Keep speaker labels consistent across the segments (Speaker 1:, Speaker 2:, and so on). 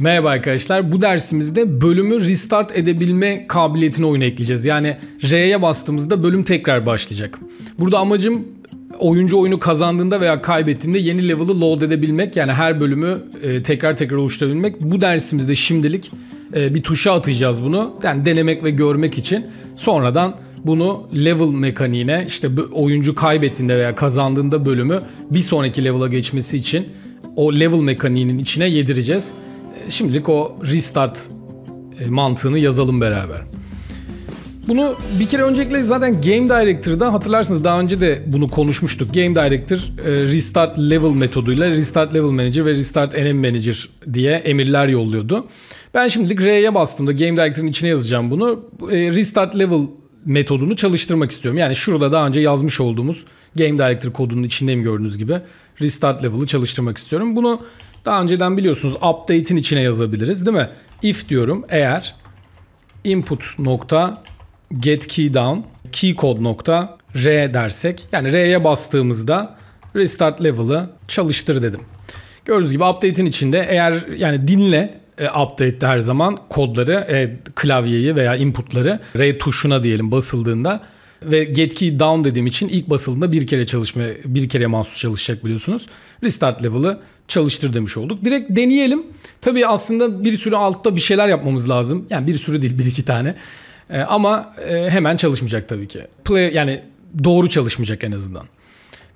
Speaker 1: Merhaba arkadaşlar. Bu dersimizde bölümü restart edebilme kabiliyetini oyuna ekleyeceğiz. Yani R'ye bastığımızda bölüm tekrar başlayacak. Burada amacım oyuncu oyunu kazandığında veya kaybettiğinde yeni level'ı load edebilmek. Yani her bölümü e, tekrar tekrar oluşturabilmek. Bu dersimizde şimdilik e, bir tuşa atacağız bunu. Yani denemek ve görmek için. Sonradan bunu level mekaniğine işte oyuncu kaybettiğinde veya kazandığında bölümü bir sonraki level'a geçmesi için o level mekaniğinin içine yedireceğiz şimdilik o restart e, mantığını yazalım beraber. Bunu bir kere öncelikle zaten Game Director'da hatırlarsınız daha önce de bunu konuşmuştuk. Game Director e, Restart Level metoduyla Restart Level Manager ve Restart NM Manager diye emirler yolluyordu. Ben şimdilik R'ye da Game Director'ın içine yazacağım bunu. E, restart Level metodunu çalıştırmak istiyorum. Yani şurada daha önce yazmış olduğumuz Game Director kodunun içindeyim gördüğünüz gibi. Restart level'ı çalıştırmak istiyorum. Bunu daha önceden biliyorsunuz update'in içine yazabiliriz değil mi? If diyorum eğer input nokta get key down key kod nokta r dersek yani r'ye bastığımızda restart level'ı çalıştır dedim. Gördüğünüz gibi update'in içinde eğer yani dinle e, update'de her zaman kodları, e, klavyeyi veya inputları R tuşuna diyelim basıldığında ve getki down dediğim için ilk basıldığında bir kere çalışma bir kere mahsus çalışacak biliyorsunuz. Restart level'ı çalıştır demiş olduk. Direkt deneyelim. Tabii aslında bir sürü altta bir şeyler yapmamız lazım. Yani bir sürü değil bir iki tane. Ee, ama e, hemen çalışmayacak tabii ki. Play yani doğru çalışmayacak en azından.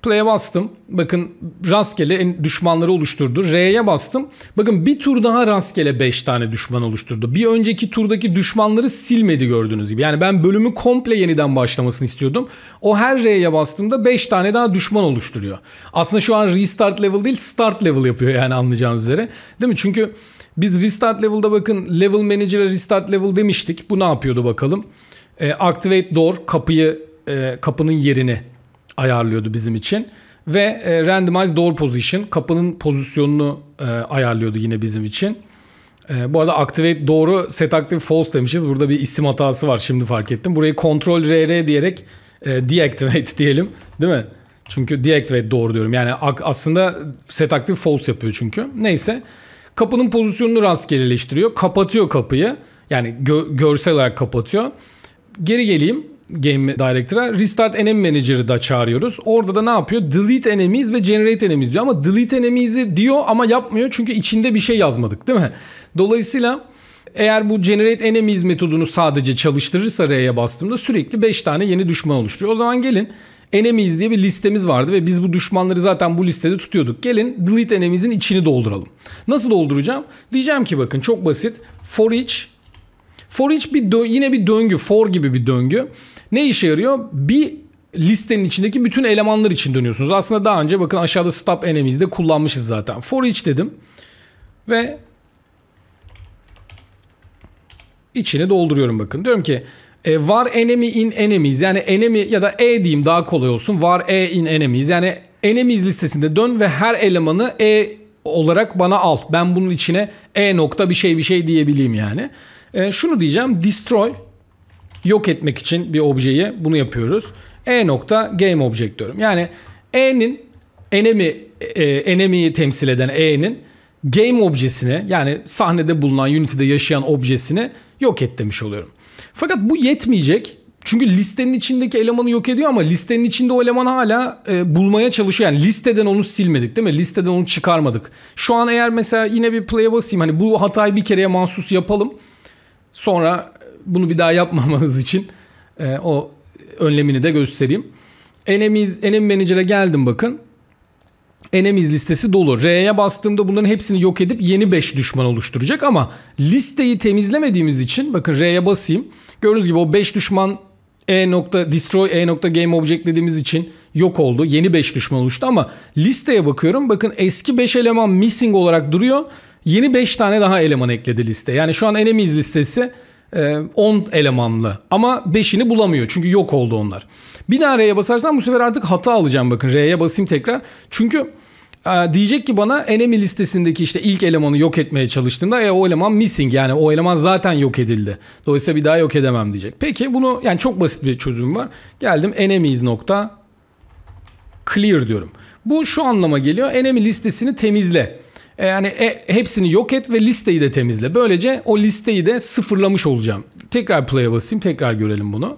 Speaker 1: Play'e bastım. Bakın rastgele düşmanları oluşturdu. R'ye bastım. Bakın bir tur daha rastgele 5 tane düşman oluşturdu. Bir önceki turdaki düşmanları silmedi gördüğünüz gibi. Yani ben bölümü komple yeniden başlamasını istiyordum. O her R'ye bastığımda 5 tane daha düşman oluşturuyor. Aslında şu an restart level değil start level yapıyor yani anlayacağınız üzere. Değil mi? Çünkü biz restart level'da bakın level manager'a restart level demiştik. Bu ne yapıyordu bakalım. E, activate door kapıyı e, kapının yerini ayarlıyordu bizim için. Ve e, randomize door position kapının pozisyonunu e, ayarlıyordu yine bizim için. E, bu arada activate doğru set active false demişiz. Burada bir isim hatası var şimdi fark ettim. Burayı control rr diyerek e, deactivate diyelim değil mi? Çünkü deactivate doğru diyorum. Yani aslında set active false yapıyor çünkü. Neyse. Kapının pozisyonunu rastgeleleştiriyor. Kapatıyor kapıyı. Yani gö görsel olarak kapatıyor. Geri geleyim. Game Director'a Restart Enemy Manager'ı da çağırıyoruz. Orada da ne yapıyor? Delete Enemies ve Generate Enemies diyor. Ama Delete Enemies'i diyor ama yapmıyor çünkü içinde bir şey yazmadık değil mi? Dolayısıyla eğer bu Generate Enemies metodunu sadece çalıştırırsa R'ye bastığımda sürekli 5 tane yeni düşman oluşturuyor. O zaman gelin Enemies diye bir listemiz vardı ve biz bu düşmanları zaten bu listede tutuyorduk. Gelin Delete Enemies'in içini dolduralım. Nasıl dolduracağım? Diyeceğim ki bakın çok basit. For each For each bir yine bir döngü, for gibi bir döngü. Ne işe yarıyor? Bir listenin içindeki bütün elemanlar için dönüyorsunuz. Aslında daha önce bakın aşağıda stop enemies de kullanmışız zaten. For each dedim. Ve içini dolduruyorum bakın. Diyorum ki e, var enemy in enemies yani enemy ya da e diyeyim daha kolay olsun. Var e in enemies yani enemies listesinde dön ve her elemanı e olarak bana al. Ben bunun içine e nokta bir şey bir şey diyebileyim yani. E, şunu diyeceğim destroy yok etmek için bir objeyi bunu yapıyoruz. E nokta game object diyorum. Yani E'nin enemi e, temsil eden E'nin game objesini yani sahnede bulunan Unity'de yaşayan objesini yok et demiş oluyorum. Fakat bu yetmeyecek. Çünkü listenin içindeki elemanı yok ediyor ama listenin içinde o eleman hala e, bulmaya çalışıyor. Yani listeden onu silmedik değil mi? Listeden onu çıkarmadık. Şu an eğer mesela yine bir play'e basayım hani bu hatayı bir kereye mahsus yapalım. Sonra bunu bir daha yapmamanız için e, o önlemini de göstereyim. Enemies, enemy manager'a geldim bakın. Enemies listesi dolu. R'ye bastığımda bunların hepsini yok edip yeni 5 düşman oluşturacak ama listeyi temizlemediğimiz için bakın R'ye basayım. Gördüğünüz gibi o 5 düşman e nokta destroy e nokta game object dediğimiz için yok oldu. Yeni 5 düşman oluştu ama listeye bakıyorum. Bakın eski 5 eleman missing olarak duruyor. Yeni 5 tane daha eleman ekledi liste. Yani şu an enemies listesi 10 ee, elemanlı ama 5'ini bulamıyor çünkü yok oldu onlar. Bir daha R'ye basarsan bu sefer artık hata alacağım bakın R'ye basayım tekrar. Çünkü e, diyecek ki bana enemy listesindeki işte ilk elemanı yok etmeye çalıştığında e, o eleman missing yani o eleman zaten yok edildi. Dolayısıyla bir daha yok edemem diyecek. Peki bunu yani çok basit bir çözüm var. Geldim enemies nokta clear diyorum. Bu şu anlama geliyor. Enemy listesini temizle. E, yani e, hepsini yok et ve listeyi de temizle. Böylece o listeyi de sıfırlamış olacağım. Tekrar play'e basayım. Tekrar görelim bunu.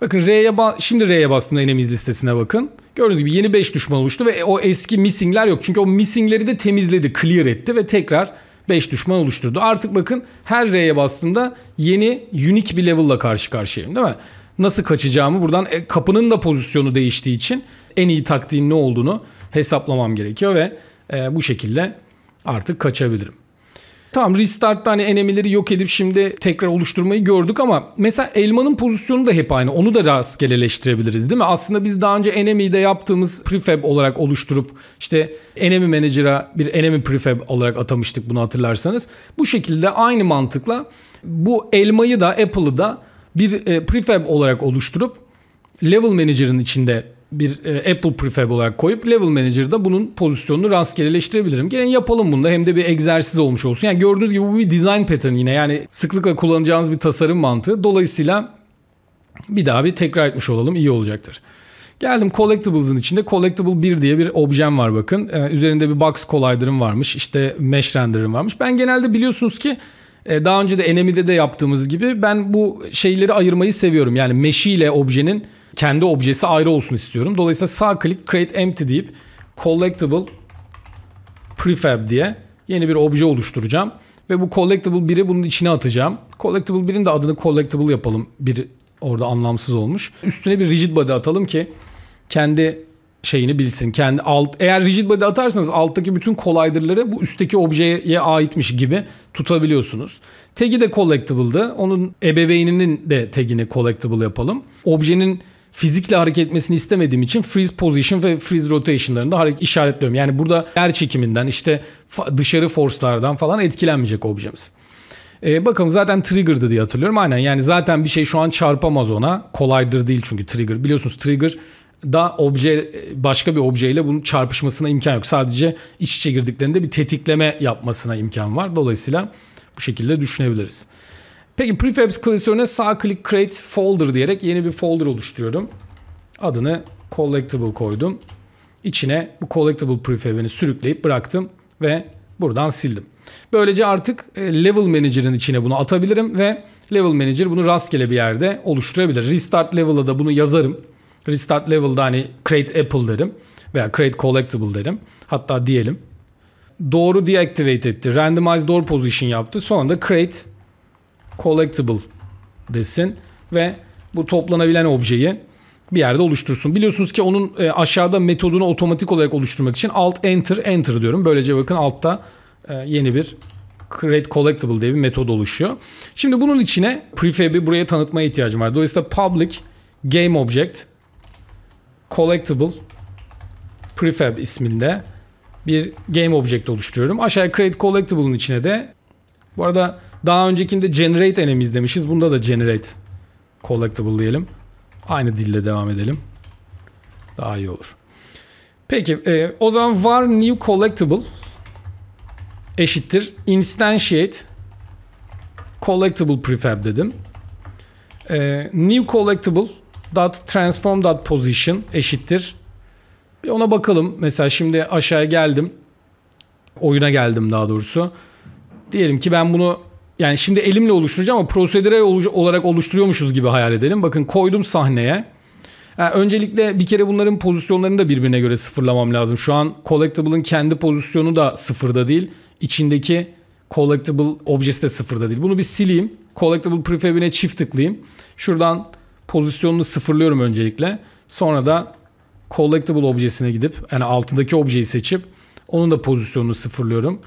Speaker 1: Bakın R'ye şimdi R'ye bastığımda enemiz listesine bakın. Gördüğünüz gibi yeni 5 düşman oluştu ve o eski missing'ler yok. Çünkü o missing'leri de temizledi, clear etti ve tekrar 5 düşman oluşturdu. Artık bakın her R'ye bastığımda yeni unique bir level'la karşı karşıyayım değil mi? Nasıl kaçacağımı buradan e, kapının da pozisyonu değiştiği için en iyi taktiğin ne olduğunu hesaplamam gerekiyor ve e, bu şekilde artık kaçabilirim. Tamam restart'ta hani enemileri yok edip şimdi tekrar oluşturmayı gördük ama mesela elmanın pozisyonu da hep aynı. Onu da rastgeleleştirebiliriz değil mi? Aslında biz daha önce de yaptığımız prefab olarak oluşturup işte enemi manager'a bir enemi prefab olarak atamıştık bunu hatırlarsanız. Bu şekilde aynı mantıkla bu elmayı da Apple'ı da bir e, prefab olarak oluşturup level manager'ın içinde bir e, Apple prefab olarak koyup level manager'da bunun pozisyonunu rastgeleleştirebilirim. Gelin yapalım bunu da hem de bir egzersiz olmuş olsun. Yani gördüğünüz gibi bu bir design pattern yine yani sıklıkla kullanacağınız bir tasarım mantığı. Dolayısıyla bir daha bir tekrar etmiş olalım iyi olacaktır. Geldim Collectibles'ın içinde Collectible 1 diye bir objem var bakın. Ee, üzerinde bir box collider'ım varmış. işte mesh render'ım varmış. Ben genelde biliyorsunuz ki e, daha önce de Enemy'de de yaptığımız gibi ben bu şeyleri ayırmayı seviyorum. Yani mesh ile objenin kendi objesi ayrı olsun istiyorum. Dolayısıyla sağ click create empty deyip collectible prefab diye yeni bir obje oluşturacağım. Ve bu collectible 1'i bunun içine atacağım. Collectible 1'in de adını collectible yapalım. Bir orada anlamsız olmuş. Üstüne bir rigid body atalım ki kendi şeyini bilsin. Kendi alt eğer rigid body atarsanız alttaki bütün collider'ları bu üstteki objeye aitmiş gibi tutabiliyorsunuz. Tag'i de collectible'dı. Onun ebeveyninin de tag'ini collectible yapalım. Objenin fizikle hareket etmesini istemediğim için freeze position ve freeze rotation'larında hareket işaretliyorum. Yani burada yer çekiminden işte dışarı force'lardan falan etkilenmeyecek objemiz. E, ee, bakın zaten trigger'dı diye hatırlıyorum. Aynen yani zaten bir şey şu an çarpamaz ona. kolaydır değil çünkü trigger. Biliyorsunuz trigger da obje başka bir objeyle bunun çarpışmasına imkan yok. Sadece iç içe girdiklerinde bir tetikleme yapmasına imkan var. Dolayısıyla bu şekilde düşünebiliriz. Peki prefabs klasörüne sağ click create folder diyerek yeni bir folder oluşturuyorum. Adını collectible koydum. İçine bu collectible prefab'ini sürükleyip bıraktım ve buradan sildim. Böylece artık e, level manager'ın içine bunu atabilirim ve level manager bunu rastgele bir yerde oluşturabilir. Restart level'a da bunu yazarım. Restart level'da hani create apple derim veya create collectible derim. Hatta diyelim. Doğru deactivate etti. Randomize door position yaptı. Sonra da create collectible desin ve bu toplanabilen objeyi bir yerde oluştursun. Biliyorsunuz ki onun e, aşağıda metodunu otomatik olarak oluşturmak için alt enter enter diyorum. Böylece bakın altta e, yeni bir create collectible diye bir metod oluşuyor. Şimdi bunun içine prefab'i buraya tanıtmaya ihtiyacım var. Dolayısıyla public game object collectible prefab isminde bir game object oluşturuyorum. Aşağıya create collectible'ın içine de bu arada daha öncekinde generate enemies demişiz. Bunda da generate collectible diyelim. Aynı dille devam edelim. Daha iyi olur. Peki e, o zaman var new collectible eşittir instantiate collectible prefab dedim. E, new collectible dot transform dot position eşittir. Bir ona bakalım. Mesela şimdi aşağıya geldim. Oyuna geldim daha doğrusu. Diyelim ki ben bunu yani şimdi elimle oluşturacağım ama prosedürel olarak oluşturuyormuşuz gibi hayal edelim. Bakın koydum sahneye. Yani öncelikle bir kere bunların pozisyonlarını da birbirine göre sıfırlamam lazım. Şu an collectible'ın kendi pozisyonu da sıfırda değil. İçindeki collectible objesi de sıfırda değil. Bunu bir sileyim. Collectible prefab'ine çift tıklayayım. Şuradan pozisyonunu sıfırlıyorum öncelikle. Sonra da collectible objesine gidip yani altındaki objeyi seçip onun da pozisyonunu sıfırlıyorum.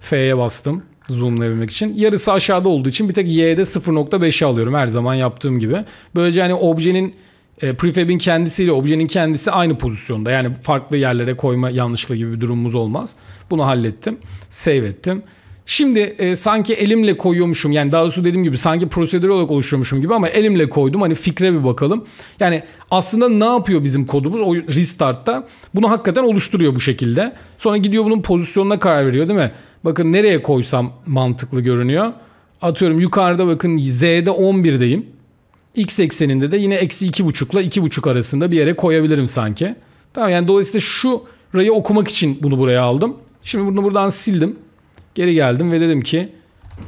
Speaker 1: F'ye bastım zoomlayabilmek için. Yarısı aşağıda olduğu için bir tek y'de 0.5'e alıyorum her zaman yaptığım gibi. Böylece hani objenin e, prefab'in kendisiyle objenin kendisi aynı pozisyonda. Yani farklı yerlere koyma yanlışlığı gibi bir durumumuz olmaz. Bunu hallettim. Save ettim. Şimdi e, sanki elimle koyuyormuşum yani daha doğrusu dediğim gibi sanki prosedür olarak oluşturmuşum gibi ama elimle koydum hani fikre bir bakalım. Yani aslında ne yapıyor bizim kodumuz o restartta? Bunu hakikaten oluşturuyor bu şekilde. Sonra gidiyor bunun pozisyonuna karar veriyor değil mi? Bakın nereye koysam mantıklı görünüyor. Atıyorum yukarıda bakın Z'de 11'deyim. X ekseninde de yine eksi 2,5 ile 2,5 arasında bir yere koyabilirim sanki. Tamam yani dolayısıyla şu rayı okumak için bunu buraya aldım. Şimdi bunu buradan sildim. Geri geldim ve dedim ki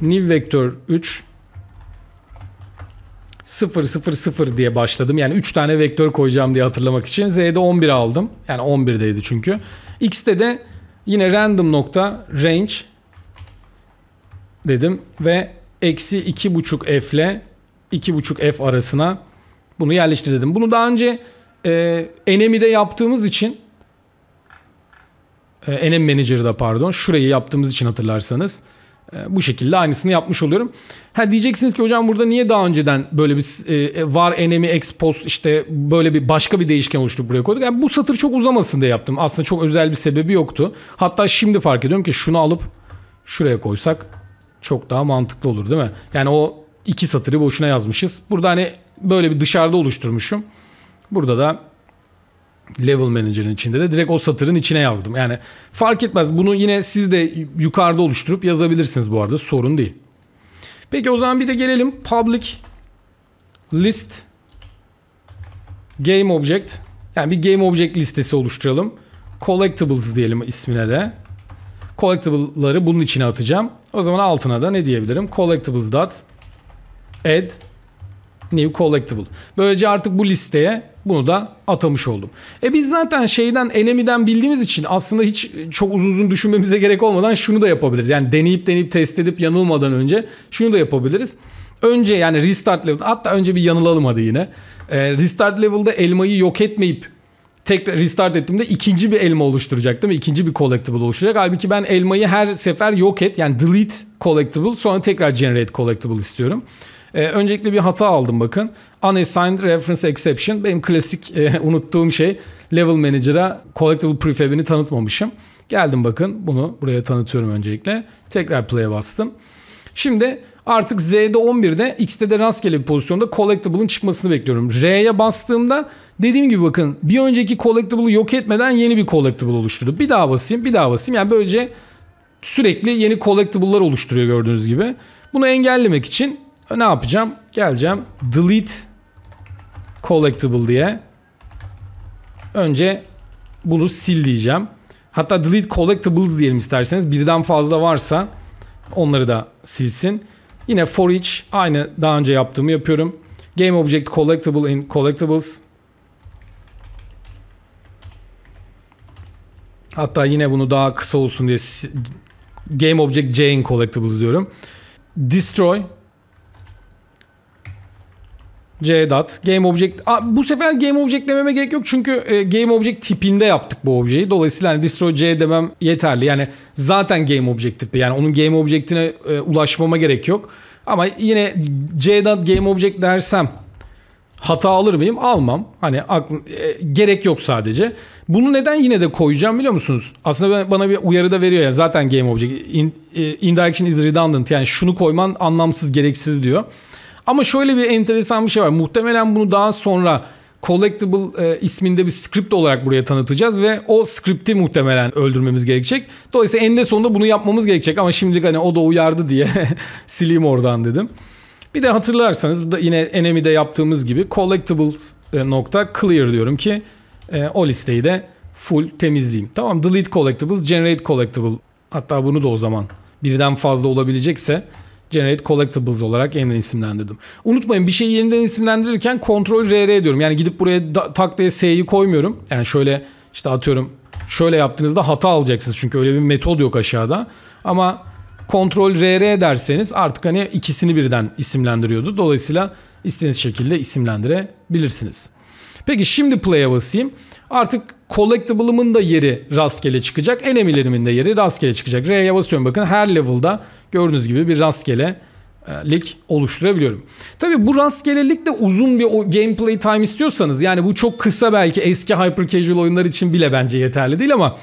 Speaker 1: new vektör 3 0 0 0 diye başladım. Yani 3 tane vektör koyacağım diye hatırlamak için. Z'de 11 aldım. Yani 11'deydi çünkü. X'te de Yine random nokta range dedim ve eksi iki buçuk f ile iki buçuk f arasına bunu yerleştir dedim. Bunu daha önce enemide yaptığımız için enem Enemy Manager'da pardon şurayı yaptığımız için hatırlarsanız e, bu şekilde aynısını yapmış oluyorum. Ha diyeceksiniz ki hocam burada niye daha önceden böyle bir e, e, var enemi expos işte böyle bir başka bir değişken oluşturup buraya koyduk. Yani bu satır çok uzamasın diye yaptım. Aslında çok özel bir sebebi yoktu. Hatta şimdi fark ediyorum ki şunu alıp şuraya koysak çok daha mantıklı olur değil mi? Yani o iki satırı boşuna yazmışız. Burada hani böyle bir dışarıda oluşturmuşum. Burada da level manager'ın içinde de direkt o satırın içine yazdım. Yani fark etmez. Bunu yine siz de yukarıda oluşturup yazabilirsiniz bu arada. Sorun değil. Peki o zaman bir de gelelim public list game object. Yani bir game object listesi oluşturalım. Collectibles diyelim ismine de. Collectibles'ları bunun içine atacağım. O zaman altına da ne diyebilirim? Collectibles dot add New Collectible. Böylece artık bu listeye bunu da atamış oldum. E biz zaten şeyden enemiden bildiğimiz için aslında hiç çok uzun uzun düşünmemize gerek olmadan şunu da yapabiliriz. Yani deneyip deneyip test edip yanılmadan önce şunu da yapabiliriz. Önce yani restart level hatta önce bir yanılalım hadi yine. E, restart level'da elmayı yok etmeyip tekrar restart ettiğimde ikinci bir elma oluşturacak değil mi? İkinci bir collectible oluşturacak. Halbuki ben elmayı her sefer yok et yani delete collectible sonra tekrar generate collectible istiyorum. E, öncelikle bir hata aldım bakın. Unassigned Reference Exception. Benim klasik e, unuttuğum şey Level Manager'a Collectible Prefab'ini tanıtmamışım. Geldim bakın bunu buraya tanıtıyorum öncelikle. Tekrar play'e bastım. Şimdi artık Z'de 11'de X'de de rastgele bir pozisyonda collectible'ın çıkmasını bekliyorum. R'ye bastığımda dediğim gibi bakın bir önceki collectible'ı yok etmeden yeni bir collectible oluşturdu. Bir daha basayım bir daha basayım. Yani böylece sürekli yeni collectible'lar oluşturuyor gördüğünüz gibi. Bunu engellemek için e, ne yapacağım? Geleceğim. Delete collectible diye. Önce bunu sil diyeceğim. Hatta delete collectibles diyelim isterseniz. Birden fazla varsa onları da silsin. Yine for each aynı daha önce yaptığımı yapıyorum. Game object collectible in collectibles. Hatta yine bunu daha kısa olsun diye game object chain collectibles diyorum. Destroy C# Cedat, Game Object. Aa, bu sefer Game Object dememe gerek yok çünkü e, Game Object tipinde yaptık bu objeyi. Dolayısıyla hani Distro C demem yeterli. Yani zaten Game Object tipi. Yani onun Game Object'ine e, ulaşmama gerek yok. Ama yine C# Cedat Game Object dersem hata alır mıyım? Almam. Hani akl- e, gerek yok sadece. Bunu neden yine de koyacağım biliyor musunuz? Aslında bana bir uyarı da veriyor ya zaten Game Object. In, e, indirection is redundant. Yani şunu koyman anlamsız, gereksiz diyor. Ama şöyle bir enteresan bir şey var. Muhtemelen bunu daha sonra Collectible e, isminde bir script olarak buraya tanıtacağız ve o script'i muhtemelen öldürmemiz gerekecek. Dolayısıyla en de sonunda bunu yapmamız gerekecek ama şimdilik hani o da uyardı diye sileyim oradan dedim. Bir de hatırlarsanız da yine Enemy'de yaptığımız gibi collectible e, nokta clear diyorum ki e, o listeyi de full temizleyeyim. Tamam delete collectibles, generate collectible. Hatta bunu da o zaman birden fazla olabilecekse Generate Collectibles olarak yeniden isimlendirdim. Unutmayın bir şeyi yeniden isimlendirirken Ctrl RR diyorum. Yani gidip buraya da, tak diye S'yi koymuyorum. Yani şöyle işte atıyorum şöyle yaptığınızda hata alacaksınız. Çünkü öyle bir metod yok aşağıda. Ama Ctrl RR derseniz artık hani ikisini birden isimlendiriyordu. Dolayısıyla istediğiniz şekilde isimlendirebilirsiniz. Peki şimdi play'e basayım. Artık Collectible'ımın da yeri rastgele çıkacak. Enemilerimin de yeri rastgele çıkacak. R'ye basıyorum bakın her level'da gördüğünüz gibi bir rastgele e, lik oluşturabiliyorum. Tabi bu rastgelelik de uzun bir o gameplay time istiyorsanız yani bu çok kısa belki eski hyper casual oyunlar için bile bence yeterli değil ama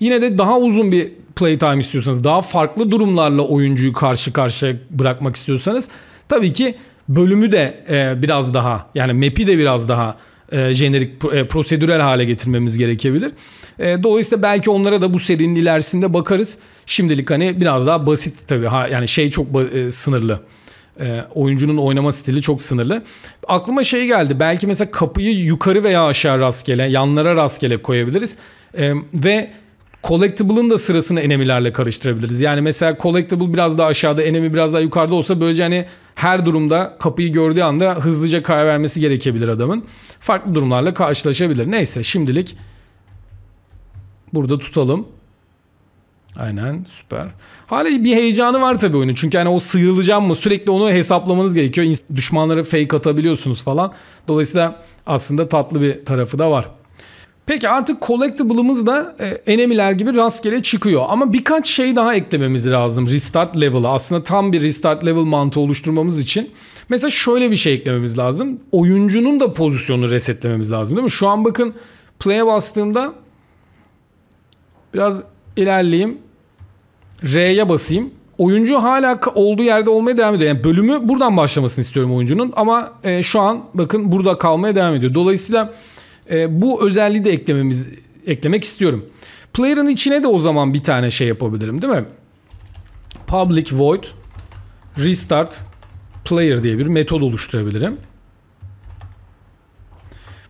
Speaker 1: yine de daha uzun bir play time istiyorsanız daha farklı durumlarla oyuncuyu karşı karşıya bırakmak istiyorsanız tabii ki bölümü de e, biraz daha yani map'i de biraz daha e, jenerik e, prosedürel hale getirmemiz gerekebilir. E, dolayısıyla belki onlara da bu serinin ilerisinde bakarız. Şimdilik hani biraz daha basit tabii. Ha, yani şey çok e, sınırlı. E, oyuncunun oynama stili çok sınırlı. Aklıma şey geldi. Belki mesela kapıyı yukarı veya aşağı rastgele, yanlara rastgele koyabiliriz. E, ve Collectible'ın da sırasını enemilerle karıştırabiliriz. Yani mesela Collectible biraz daha aşağıda, enemi biraz daha yukarıda olsa böylece hani her durumda kapıyı gördüğü anda hızlıca karar vermesi gerekebilir adamın. Farklı durumlarla karşılaşabilir. Neyse şimdilik burada tutalım. Aynen süper. Hala bir heyecanı var tabii oyunun. Çünkü hani o sıyrılacağım mı sürekli onu hesaplamanız gerekiyor. Düşmanlara fake atabiliyorsunuz falan. Dolayısıyla aslında tatlı bir tarafı da var. Peki artık collectible'ımız da e, enemiler gibi rastgele çıkıyor. Ama birkaç şey daha eklememiz lazım restart level'a. Aslında tam bir restart level mantığı oluşturmamız için. Mesela şöyle bir şey eklememiz lazım. Oyuncunun da pozisyonunu resetlememiz lazım değil mi? Şu an bakın play'e bastığımda biraz ilerleyeyim. R'ye basayım. Oyuncu hala olduğu yerde olmaya devam ediyor. Yani bölümü buradan başlamasını istiyorum oyuncunun. Ama e, şu an bakın burada kalmaya devam ediyor. Dolayısıyla ee, bu özelliği de eklememiz eklemek istiyorum. Player'ın içine de o zaman bir tane şey yapabilirim değil mi? Public void restart player diye bir metod oluşturabilirim.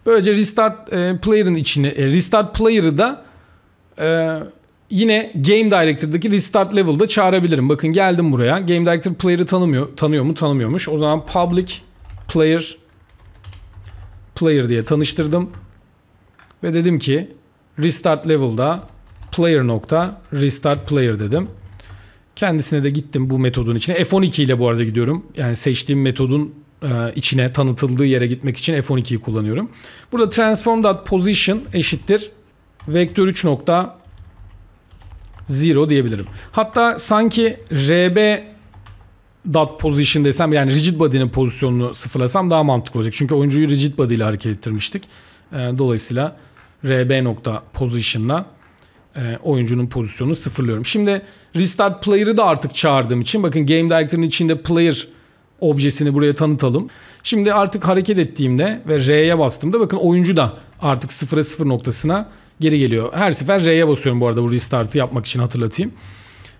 Speaker 1: Böylece restart e, player'ın içine e, restart player'ı da e, yine Game Director'daki restart level'da çağırabilirim. Bakın geldim buraya. Game Director player'ı tanımıyor, tanıyor mu? Tanımıyormuş. O zaman public player player diye tanıştırdım. Ve dedim ki restart level'da player nokta restart player dedim. Kendisine de gittim bu metodun içine. F12 ile bu arada gidiyorum. Yani seçtiğim metodun e, içine tanıtıldığı yere gitmek için F12'yi kullanıyorum. Burada transform.position eşittir vektör 3 nokta 0 diyebilirim. Hatta sanki rb dot position desem yani rigid body'nin pozisyonunu sıfırlasam daha mantıklı olacak. Çünkü oyuncuyu rigid body ile hareket ettirmiştik. E, dolayısıyla RB nokta position'la e, oyuncunun pozisyonunu sıfırlıyorum. Şimdi restart player'ı da artık çağırdığım için bakın game director'ın içinde player objesini buraya tanıtalım. Şimdi artık hareket ettiğimde ve R'ye bastığımda bakın oyuncu da artık sıfıra sıfır noktasına geri geliyor. Her sefer R'ye basıyorum bu arada bu restart'ı yapmak için hatırlatayım.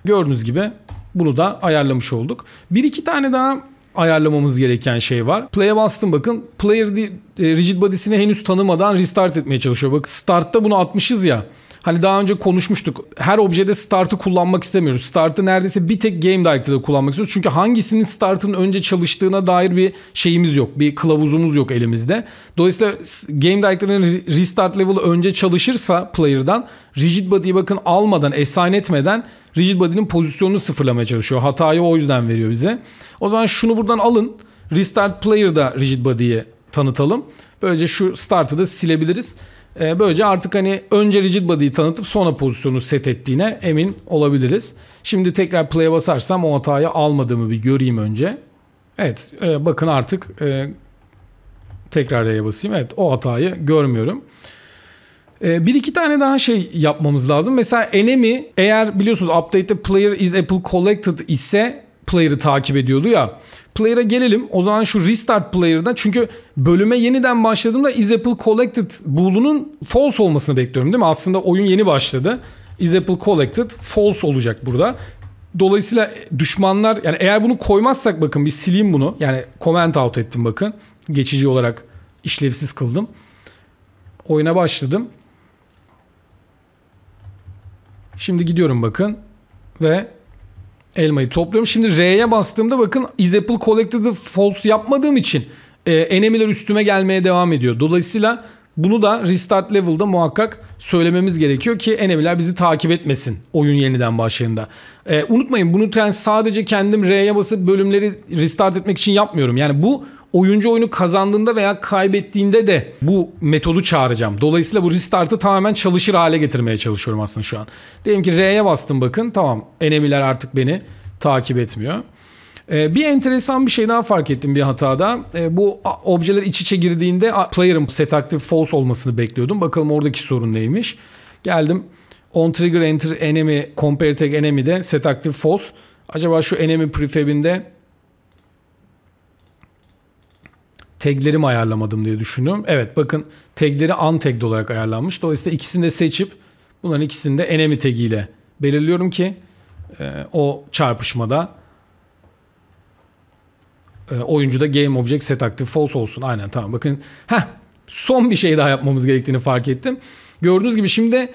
Speaker 1: Gördüğünüz gibi bunu da ayarlamış olduk. Bir iki tane daha ayarlamamız gereken şey var. Play'e bastım bakın. Player di, e, rigid body'sini henüz tanımadan restart etmeye çalışıyor. Bak start'ta bunu atmışız ya. Hani daha önce konuşmuştuk. Her objede start'ı kullanmak istemiyoruz. Start'ı neredeyse bir tek Game Director'da kullanmak istiyoruz. Çünkü hangisinin start'ın önce çalıştığına dair bir şeyimiz yok. Bir kılavuzumuz yok elimizde. Dolayısıyla Game Director'ın restart level'ı önce çalışırsa player'dan rigid body'yi bakın almadan, esayen etmeden rigid body'nin pozisyonunu sıfırlamaya çalışıyor. Hatayı o yüzden veriyor bize. O zaman şunu buradan alın. Restart Player'da rigid body'yi tanıtalım. Böylece şu startı da silebiliriz. Ee, böylece artık hani önce rigid body'yi tanıtıp sonra pozisyonu set ettiğine emin olabiliriz. Şimdi tekrar play'e basarsam o hatayı almadığımı bir göreyim önce. Evet e, bakın artık e, tekrar R'ye basayım. Evet o hatayı görmüyorum. Ee, bir iki tane daha şey yapmamız lazım. Mesela enemi eğer biliyorsunuz update'de player is Apple collected ise player'ı takip ediyordu ya. Player'a gelelim. O zaman şu restart player'dan çünkü bölüme yeniden başladığımda is Apple collected bulunun false olmasını bekliyorum değil mi? Aslında oyun yeni başladı. Is Apple collected false olacak burada. Dolayısıyla e, düşmanlar yani eğer bunu koymazsak bakın bir sileyim bunu. Yani comment out ettim bakın. Geçici olarak işlevsiz kıldım. Oyuna başladım. Şimdi gidiyorum bakın ve elmayı topluyorum. Şimdi R'ye bastığımda bakın is apple collected false yapmadığım için e, enemiler üstüme gelmeye devam ediyor. Dolayısıyla bunu da restart level'da muhakkak söylememiz gerekiyor ki enemiler bizi takip etmesin oyun yeniden başlayında. Ee, unutmayın bunu yani sadece kendim R'ye basıp bölümleri restart etmek için yapmıyorum. Yani bu oyuncu oyunu kazandığında veya kaybettiğinde de bu metodu çağıracağım. Dolayısıyla bu restart'ı tamamen çalışır hale getirmeye çalışıyorum aslında şu an. Diyelim ki R'ye bastım bakın tamam enemiler artık beni takip etmiyor. Ee, bir enteresan bir şey daha fark ettim bir hatada. Ee, bu objeler iç içe girdiğinde player'ın set active false olmasını bekliyordum. Bakalım oradaki sorun neymiş. Geldim on trigger enter enemy compare tag enemy de set active false. Acaba şu enemy prefab'inde tagleri ayarlamadım diye düşünüyorum. Evet bakın tagleri untagged olarak ayarlanmış. Dolayısıyla ikisini de seçip bunların ikisini de enemy tagiyle belirliyorum ki e, o çarpışmada e, oyuncuda game object set active false olsun. Aynen tamam bakın. Heh, son bir şey daha yapmamız gerektiğini fark ettim. Gördüğünüz gibi şimdi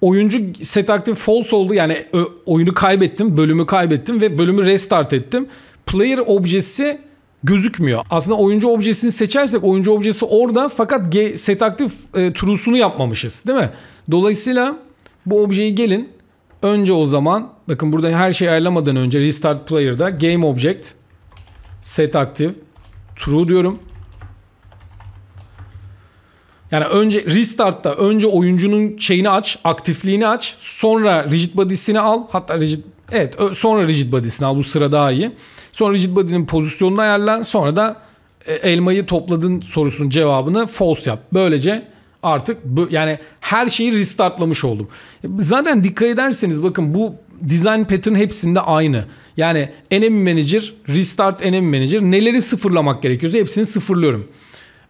Speaker 1: oyuncu set active false oldu. Yani oyunu kaybettim, bölümü kaybettim ve bölümü restart ettim. Player objesi gözükmüyor. Aslında oyuncu objesini seçersek oyuncu objesi orada fakat set aktif e, true'sunu yapmamışız değil mi? Dolayısıyla bu objeyi gelin önce o zaman bakın burada her şeyi ayarlamadan önce restart player'da game object set aktif true diyorum. Yani önce restart'ta önce oyuncunun şeyini aç, aktifliğini aç. Sonra rigid body'sini al. Hatta rigid Evet sonra rigid body'sini al bu sıra daha iyi. Sonra rigid body'nin pozisyonunu ayarla sonra da e, elmayı topladın sorusunun cevabını false yap. Böylece artık bu, yani her şeyi restartlamış oldum. E, zaten dikkat ederseniz bakın bu design pattern hepsinde aynı. Yani enemy manager, restart enemy manager neleri sıfırlamak gerekiyorsa hepsini sıfırlıyorum.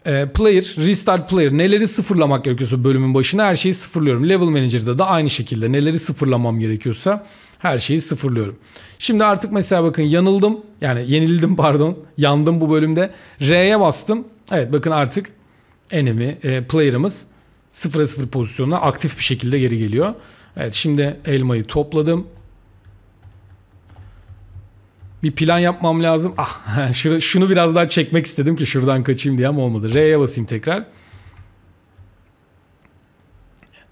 Speaker 1: E, player, restart player neleri sıfırlamak gerekiyorsa bölümün başına her şeyi sıfırlıyorum. Level manager'da da aynı şekilde neleri sıfırlamam gerekiyorsa her şeyi sıfırlıyorum. Şimdi artık mesela bakın yanıldım. Yani yenildim pardon. Yandım bu bölümde. R'ye bastım. Evet bakın artık enemy e, player'ımız 0'a 0 pozisyonuna aktif bir şekilde geri geliyor. Evet şimdi elmayı topladım. Bir plan yapmam lazım. Ah şunu biraz daha çekmek istedim ki şuradan kaçayım diye ama olmadı. R'ye basayım tekrar.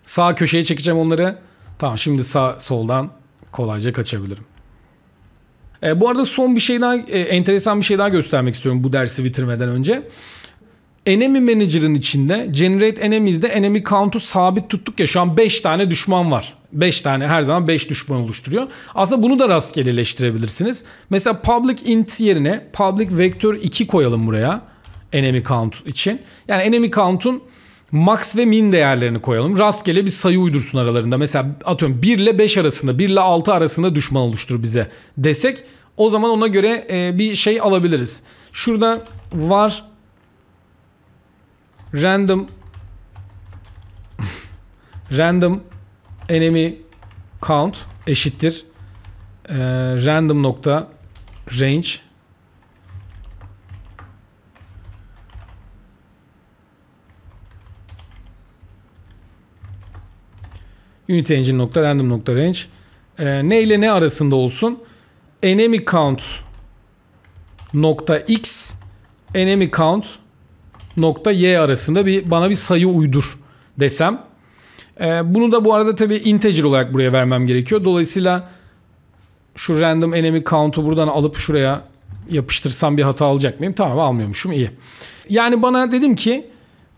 Speaker 1: Sağ köşeye çekeceğim onları. Tamam şimdi sağ soldan kolayca kaçabilirim. E, bu arada son bir şey daha, e, enteresan bir şey daha göstermek istiyorum bu dersi bitirmeden önce. Enemy Manager'ın içinde Generate Enemies'de Enemy Count'u sabit tuttuk ya şu an 5 tane düşman var. 5 tane her zaman 5 düşman oluşturuyor. Aslında bunu da rastgeleleştirebilirsiniz. Mesela public int yerine public vector 2 koyalım buraya enemy count için. Yani enemy count'un max ve min değerlerini koyalım. Rastgele bir sayı uydursun aralarında. Mesela atıyorum 1 ile 5 arasında, 1 ile 6 arasında düşman oluştur bize desek o zaman ona göre e, bir şey alabiliriz. Şurada var random random enemy count eşittir e, random nokta range UnityEngine.random.range e, ee, ne ile ne arasında olsun enemy count nokta x enemy count nokta y arasında bir bana bir sayı uydur desem. E, bunu da bu arada tabii integer olarak buraya vermem gerekiyor. Dolayısıyla şu random enemy count'u buradan alıp şuraya yapıştırsam bir hata alacak mıyım? Tamam almıyormuşum iyi. Yani bana dedim ki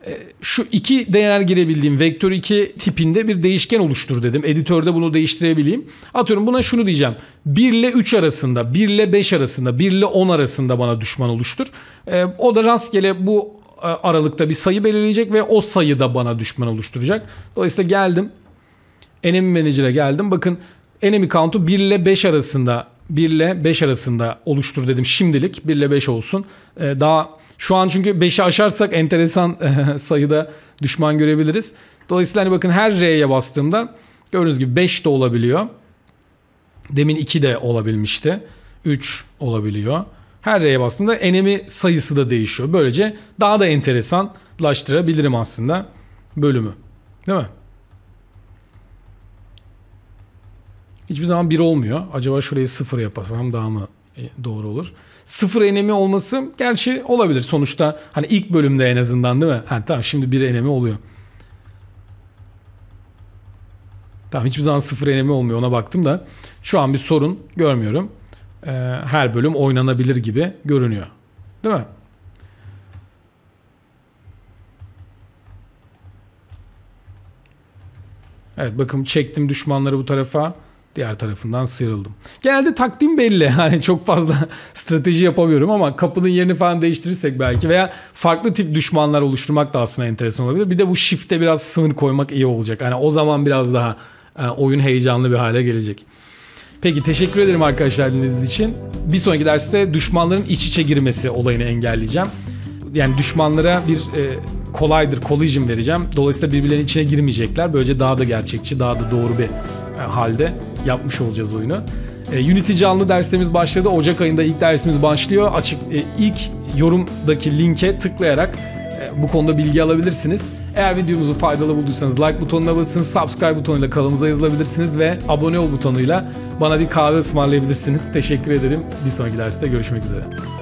Speaker 1: ee, şu iki değer girebildiğim vektör 2 tipinde bir değişken oluştur dedim. Editörde bunu değiştirebileyim. Atıyorum buna şunu diyeceğim. 1 ile 3 arasında, 1 ile 5 arasında, 1 ile 10 arasında bana düşman oluştur. Ee, o da rastgele bu e, aralıkta bir sayı belirleyecek ve o sayı da bana düşman oluşturacak. Dolayısıyla geldim. Enemy Manager'a geldim. Bakın enemy count'u 1 ile 5 arasında 1 ile 5 arasında oluştur dedim şimdilik. 1 ile 5 olsun. Ee, daha şu an çünkü 5'i aşarsak enteresan sayıda düşman görebiliriz. Dolayısıyla hani bakın her R'ye bastığımda gördüğünüz gibi 5 de olabiliyor. Demin 2 de olabilmişti. 3 olabiliyor. Her R'ye bastığımda enemi sayısı da değişiyor. Böylece daha da enteresanlaştırabilirim aslında bölümü. Değil mi? Hiçbir zaman 1 olmuyor. Acaba şurayı 0 yapasam daha mı e, doğru olur. Sıfır enemi olması gerçi olabilir. Sonuçta hani ilk bölümde en azından değil mi? Ha, tamam şimdi bir enemi oluyor. Tamam hiçbir zaman sıfır enemi olmuyor ona baktım da. Şu an bir sorun görmüyorum. Ee, her bölüm oynanabilir gibi görünüyor. Değil mi? Evet bakın çektim düşmanları bu tarafa diğer tarafından sıyrıldım. Genelde taktiğim belli. hani çok fazla strateji yapamıyorum ama kapının yerini falan değiştirirsek belki veya farklı tip düşmanlar oluşturmak da aslında enteresan olabilir. Bir de bu shift'e biraz sınır koymak iyi olacak. Hani o zaman biraz daha e, oyun heyecanlı bir hale gelecek. Peki teşekkür ederim arkadaşlar dinlediğiniz için. Bir sonraki derste düşmanların iç içe girmesi olayını engelleyeceğim. Yani düşmanlara bir e, kolaydır collision vereceğim. Dolayısıyla birbirlerinin içine girmeyecekler. Böylece daha da gerçekçi, daha da doğru bir e, halde yapmış olacağız oyunu. E, Unity canlı dersimiz başladı. Ocak ayında ilk dersimiz başlıyor. Açık e, ilk yorumdaki linke tıklayarak bu konuda bilgi alabilirsiniz. Eğer videomuzu faydalı bulduysanız like butonuna basın, subscribe butonuyla kanalımıza yazılabilirsiniz ve abone ol butonuyla bana bir kahve ısmarlayabilirsiniz. Teşekkür ederim. Bir sonraki derste görüşmek üzere.